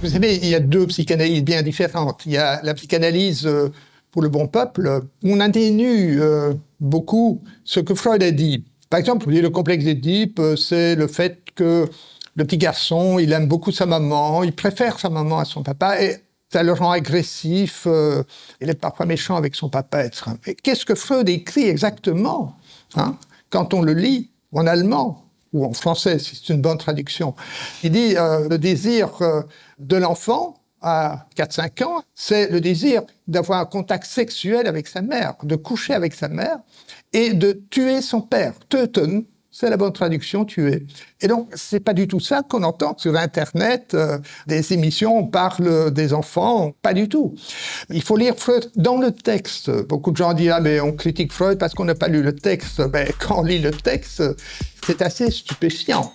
Vous savez, il y a deux psychanalyses bien différentes. Il y a la psychanalyse euh, pour le bon peuple, où on atténue euh, beaucoup ce que Freud a dit. Par exemple, le complexe d'Édipe, euh, c'est le fait que le petit garçon, il aime beaucoup sa maman, il préfère sa maman à son papa, et ça le rend agressif, il est parfois méchant avec son papa, etc. Mais qu'est-ce que Freud écrit exactement hein quand on le lit en allemand ou en français, si c'est une bonne traduction. Il dit euh, le désir euh, de l'enfant à 4-5 ans, c'est le désir d'avoir un contact sexuel avec sa mère, de coucher avec sa mère et de tuer son père. Teuton, c'est la bonne traduction, tu es. Et donc, ce c'est pas du tout ça qu'on entend sur Internet, euh, des émissions, on parle des enfants, pas du tout. Il faut lire Freud dans le texte. Beaucoup de gens disent, ah, mais on critique Freud parce qu'on n'a pas lu le texte. Mais ben, quand on lit le texte, c'est assez stupéfiant.